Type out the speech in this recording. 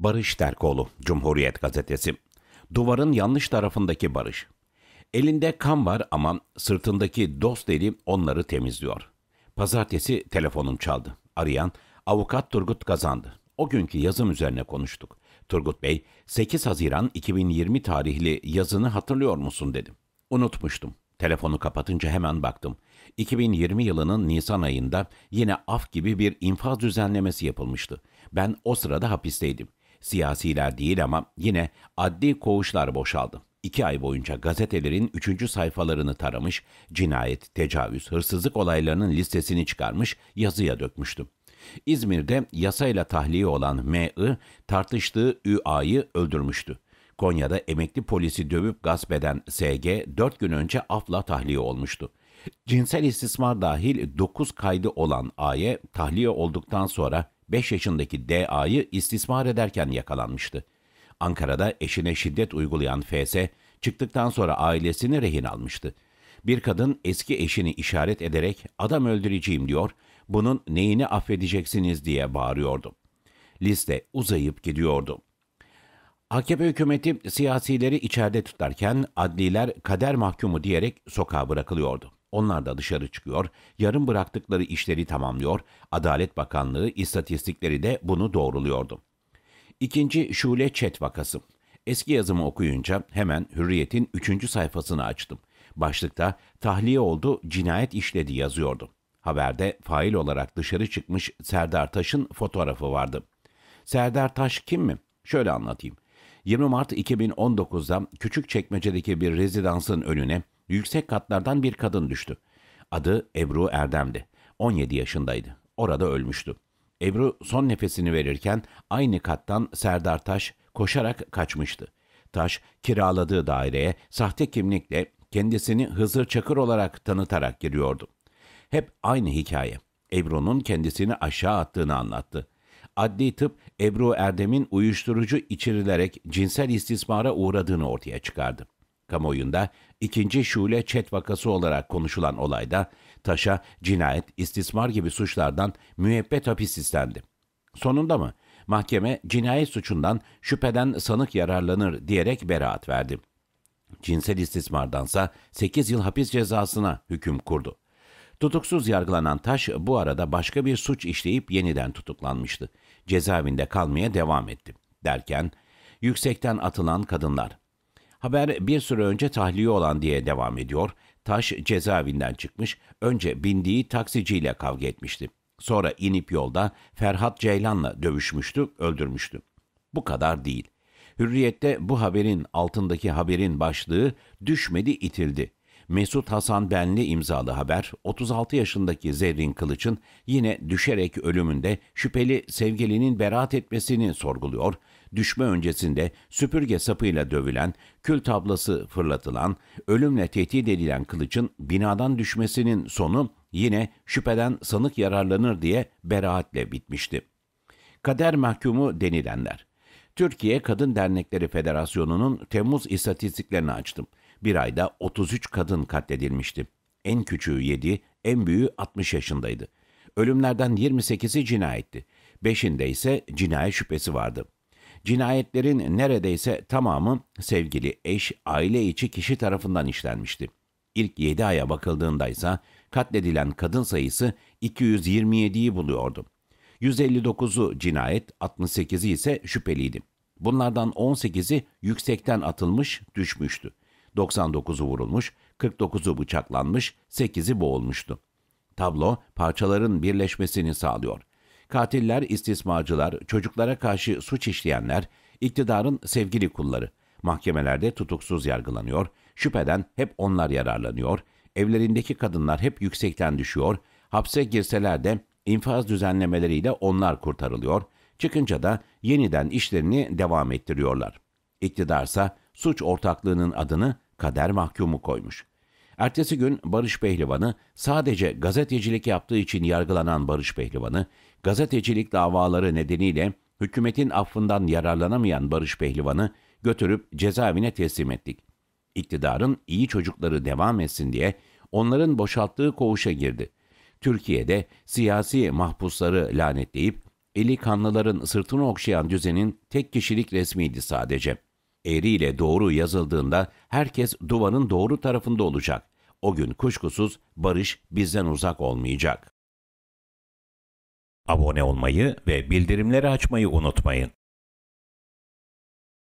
Barış Terkoğlu, Cumhuriyet Gazetesi. Duvarın yanlış tarafındaki Barış. Elinde kan var ama sırtındaki dost eli onları temizliyor. Pazartesi telefonum çaldı. Arayan avukat Turgut kazandı. O günkü yazım üzerine konuştuk. Turgut Bey, 8 Haziran 2020 tarihli yazını hatırlıyor musun dedim. Unutmuştum. Telefonu kapatınca hemen baktım. 2020 yılının Nisan ayında yine af gibi bir infaz düzenlemesi yapılmıştı. Ben o sırada hapisteydim. Siyasiler değil ama yine adli koğuşlar boşaldı. İki ay boyunca gazetelerin üçüncü sayfalarını taramış, cinayet, tecavüz, hırsızlık olaylarının listesini çıkarmış, yazıya dökmüştüm. İzmir'de yasayla tahliye olan M.I. tartıştığı Ü.A.'yı öldürmüştü. Konya'da emekli polisi dövüp gasp eden S.G. 4 gün önce afla tahliye olmuştu. Cinsel istismar dahil 9 kaydı olan A'ye tahliye olduktan sonra 5 yaşındaki DA'yı istismar ederken yakalanmıştı. Ankara'da eşine şiddet uygulayan FS, çıktıktan sonra ailesini rehin almıştı. Bir kadın eski eşini işaret ederek adam öldüreceğim diyor, bunun neyini affedeceksiniz diye bağırıyordu. Liste uzayıp gidiyordu. AKP hükümeti siyasileri içeride tutarken adliler kader mahkumu diyerek sokağa bırakılıyordu. Onlar da dışarı çıkıyor, yarım bıraktıkları işleri tamamlıyor, Adalet Bakanlığı istatistikleri de bunu doğruluyordu. İkinci Şule Çet vakası. Eski yazımı okuyunca hemen Hürriyet'in üçüncü sayfasını açtım. Başlıkta tahliye oldu, cinayet işledi yazıyordu. Haberde fail olarak dışarı çıkmış Serdar Taş'ın fotoğrafı vardı. Serdar Taş kim mi? Şöyle anlatayım. 20 Mart 2019'da Küçükçekmece'deki bir rezidansın önüne yüksek katlardan bir kadın düştü. Adı Ebru Erdem'di. 17 yaşındaydı. Orada ölmüştü. Ebru son nefesini verirken aynı kattan Serdar Taş koşarak kaçmıştı. Taş kiraladığı daireye sahte kimlikle kendisini Hızır Çakır olarak tanıtarak giriyordu. Hep aynı hikaye. Ebru'nun kendisini aşağı attığını anlattı. Adli tıp Ebru Erdem'in uyuşturucu içirilerek cinsel istismara uğradığını ortaya çıkardı. Kamuoyunda ikinci Şule Çet vakası olarak konuşulan olayda Taş'a cinayet, istismar gibi suçlardan müebbet hapis istendi. Sonunda mı? Mahkeme cinayet suçundan şüpheden sanık yararlanır diyerek beraat verdi. Cinsel istismardansa 8 yıl hapis cezasına hüküm kurdu. Tutuksuz yargılanan Taş bu arada başka bir suç işleyip yeniden tutuklanmıştı. Cezaevinde kalmaya devam etti. Derken yüksekten atılan kadınlar Haber bir süre önce tahliye olan diye devam ediyor. Taş cezaevinden çıkmış, önce bindiği taksiciyle kavga etmişti. Sonra inip yolda Ferhat Ceylan'la dövüşmüştü, öldürmüştü. Bu kadar değil. Hürriyet'te bu haberin altındaki haberin başlığı düşmedi itildi. Mesut Hasan Benli imzalı haber 36 yaşındaki Zerrin Kılıç'ın yine düşerek ölümünde şüpheli sevgilinin beraat etmesini sorguluyor düşme öncesinde süpürge sapıyla dövülen, kül tablası fırlatılan, ölümle tehdit edilen kılıçın binadan düşmesinin sonu yine şüpheden sanık yararlanır diye beraatle bitmişti. Kader mahkumu denilenler. Türkiye Kadın Dernekleri Federasyonu'nun Temmuz istatistiklerini açtım. Bir ayda 33 kadın katledilmişti. En küçüğü 7, en büyüğü 60 yaşındaydı. Ölümlerden 28'i cinayetti. Beşinde ise cinayet şüphesi vardı. Cinayetlerin neredeyse tamamı sevgili, eş, aile içi kişi tarafından işlenmişti. İlk 7 aya bakıldığında ise katledilen kadın sayısı 227'yi buluyordu. 159'u cinayet, 68'i ise şüpheliydi. Bunlardan 18'i yüksekten atılmış, düşmüştü. 99'u vurulmuş, 49'u bıçaklanmış, 8'i boğulmuştu. Tablo parçaların birleşmesini sağlıyor. Katiller, istismacılar, çocuklara karşı suç işleyenler, iktidarın sevgili kulları. Mahkemelerde tutuksuz yargılanıyor, şüpheden hep onlar yararlanıyor, evlerindeki kadınlar hep yüksekten düşüyor, hapse girseler de infaz düzenlemeleriyle onlar kurtarılıyor, çıkınca da yeniden işlerini devam ettiriyorlar. İktidarsa suç ortaklığının adını kader mahkumu koymuş. Ertesi gün Barış Pehlivan'ı sadece gazetecilik yaptığı için yargılanan Barış Pehlivan'ı gazetecilik davaları nedeniyle hükümetin affından yararlanamayan Barış Pehlivan'ı götürüp cezaevine teslim ettik. İktidarın iyi çocukları devam etsin diye onların boşalttığı koğuşa girdi. Türkiye'de siyasi mahpusları lanetleyip eli kanlıların sırtını okşayan düzenin tek kişilik resmiydi sadece. Eğriyle doğru yazıldığında herkes duvarın doğru tarafında olacak. O gün kuşkusuz barış bizden uzak olmayacak. Abone olmayı ve bildirimleri açmayı unutmayın.